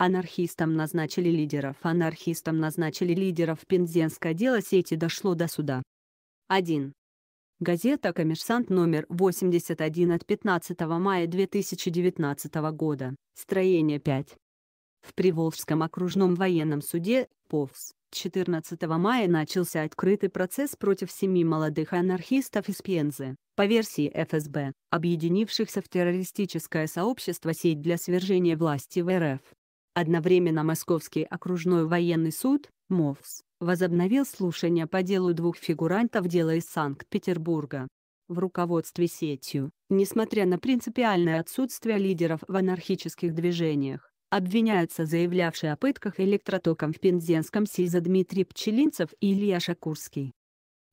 Анархистам назначили лидеров. Анархистам назначили лидеров. Пензенское дело сети дошло до суда. 1. Газета «Коммерсант» номер 81 от 15 мая 2019 года. Строение 5. В Приволжском окружном военном суде, ПОВС, 14 мая начался открытый процесс против семи молодых анархистов из Пензы, по версии ФСБ, объединившихся в террористическое сообщество «Сеть для свержения власти в РФ». Одновременно Московский окружной военный суд, МОВС, возобновил слушание по делу двух фигурантов дела из Санкт-Петербурга в руководстве сетью, несмотря на принципиальное отсутствие лидеров в анархических движениях. Обвиняются заявлявшие о пытках электротоком в Пензенском СИЗО Дмитрий Пчелинцев и Илья Шакурский.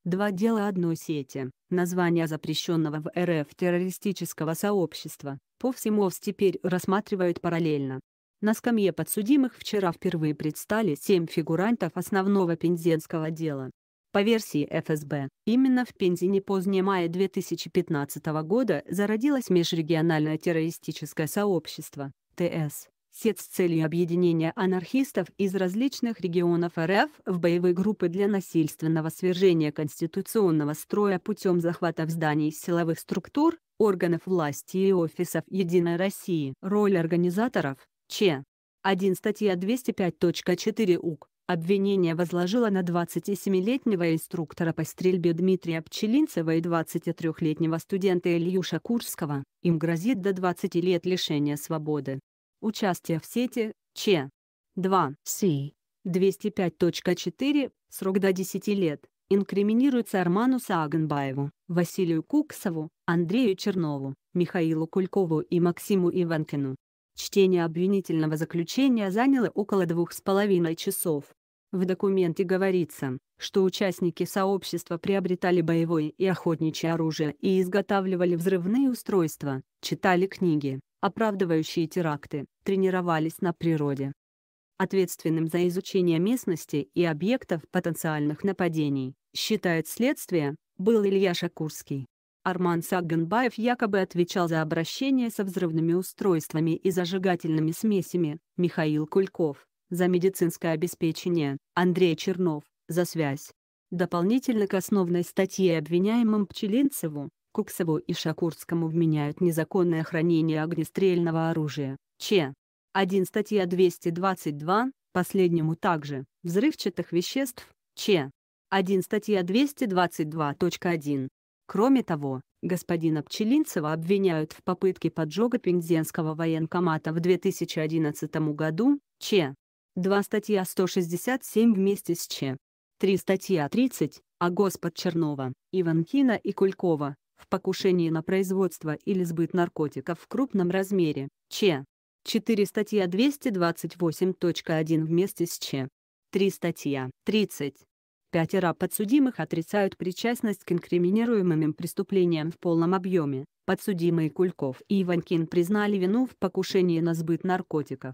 Два дела одной сети, название запрещенного в РФ террористического сообщества, по всему теперь рассматривают параллельно. На скамье подсудимых вчера впервые предстали семь фигурантов основного пензенского дела. По версии ФСБ, именно в Пензине позднее мая 2015 года зародилось межрегиональное террористическое сообщество ТС. Сеть с целью объединения анархистов из различных регионов РФ в боевые группы для насильственного свержения конституционного строя путем захвата в зданий силовых структур, органов власти и офисов «Единой России». Роль организаторов Ч. 1 статья 205.4 УК. Обвинение возложило на 27-летнего инструктора по стрельбе Дмитрия Пчелинцева и 23-летнего студента Ильюша Курского, им грозит до 20 лет лишения свободы. Участие в сети, Ч. 2. С. 205.4, срок до 10 лет, инкриминируется Арману Саганбаеву, Василию Куксову, Андрею Чернову, Михаилу Кулькову и Максиму Иванкину. Чтение обвинительного заключения заняло около двух с половиной часов. В документе говорится, что участники сообщества приобретали боевое и охотничье оружие и изготавливали взрывные устройства, читали книги, оправдывающие теракты, тренировались на природе. Ответственным за изучение местности и объектов потенциальных нападений, считает следствие, был Илья Шакурский. Арман Сагганбаев якобы отвечал за обращение со взрывными устройствами и зажигательными смесями, Михаил Кульков – за медицинское обеспечение, Андрей Чернов – за связь. Дополнительно к основной статье обвиняемым Пчелинцеву, Куксову и Шакурскому вменяют незаконное хранение огнестрельного оружия, Ч. 1 статья 222, последнему также, взрывчатых веществ, Ч. 1 статья 222.1, Кроме того, господина Пчелинцева обвиняют в попытке поджога Пензенского военкомата в 2011 году, Ч. 2 статья 167 вместе с Ч. 3 статья 30, а господ Чернова, Иванкина и Кулькова, в покушении на производство или сбыт наркотиков в крупном размере, Ч. 4 статья 228.1 вместе с Ч. 3 статья 30, Пятеро подсудимых отрицают причастность к инкриминируемым преступлениям в полном объеме. Подсудимые Кульков и Иванкин признали вину в покушении на сбыт наркотиков.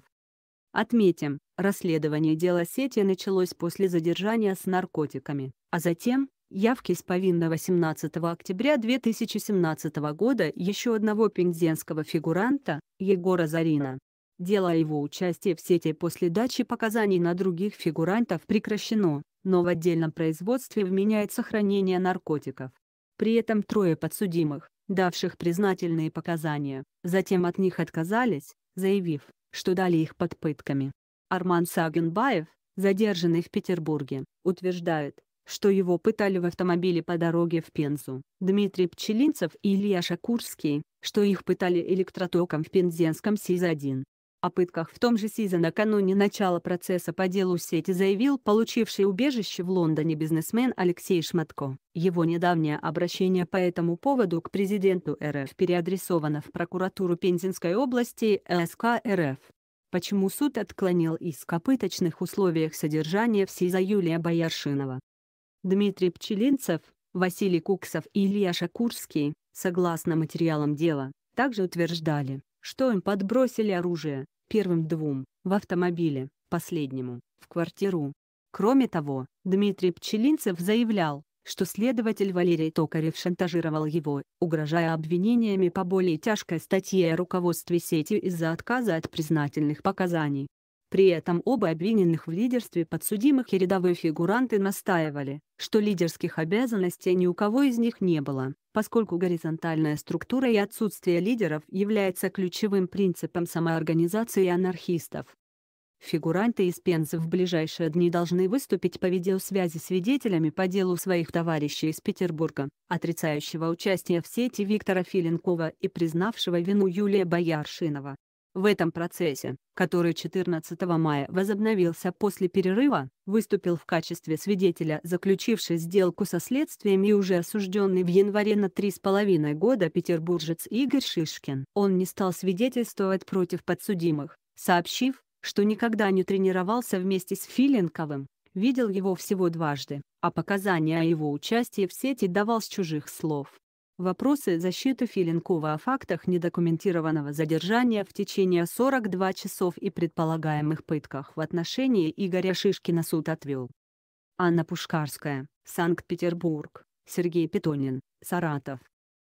Отметим, расследование дела сети началось после задержания с наркотиками, а затем, явки с повинной 18 октября 2017 года еще одного пензенского фигуранта, Егора Зарина. Дело о его участии в сети после дачи показаний на других фигурантов прекращено но в отдельном производстве вменяется хранение наркотиков. При этом трое подсудимых, давших признательные показания, затем от них отказались, заявив, что дали их под пытками. Арман Сагенбаев, задержанный в Петербурге, утверждает, что его пытали в автомобиле по дороге в Пензу. Дмитрий Пчелинцев и Илья Шакурский, что их пытали электротоком в пензенском СИЗ-1 о пытках в том же СИЗО накануне начала процесса по делу сети заявил получивший убежище в Лондоне бизнесмен Алексей Шматко. Его недавнее обращение по этому поводу к президенту РФ переадресовано в прокуратуру Пензенской области СК РФ. Почему суд отклонил иск о пыточных условиях содержания в СИЗО Юлия Бояршинова? Дмитрий Пчелинцев, Василий Куксов и Илья Шакурский, согласно материалам дела, также утверждали, что им подбросили оружие, первым двум, в автомобиле, последнему, в квартиру. Кроме того, Дмитрий Пчелинцев заявлял, что следователь Валерий Токарев шантажировал его, угрожая обвинениями по более тяжкой статье о руководстве сетью из-за отказа от признательных показаний, при этом оба обвиненных в лидерстве подсудимых и рядовые фигуранты настаивали, что лидерских обязанностей ни у кого из них не было, поскольку горизонтальная структура и отсутствие лидеров является ключевым принципом самоорганизации анархистов. Фигуранты из Пензы в ближайшие дни должны выступить по видеосвязи свидетелями по делу своих товарищей из Петербурга, отрицающего участие в сети Виктора Филинкова и признавшего вину Юлия Бояршинова. В этом процессе, который 14 мая возобновился после перерыва, выступил в качестве свидетеля заключивший сделку со следствием и уже осужденный в январе на три с половиной года петербуржец Игорь Шишкин. Он не стал свидетельствовать против подсудимых, сообщив, что никогда не тренировался вместе с Филинковым, видел его всего дважды, а показания о его участии в сети давал с чужих слов. Вопросы защиты Филинкова о фактах недокументированного задержания в течение 42 часов и предполагаемых пытках в отношении Игоря Шишкина суд отвел. Анна Пушкарская, Санкт-Петербург, Сергей Питонин, Саратов.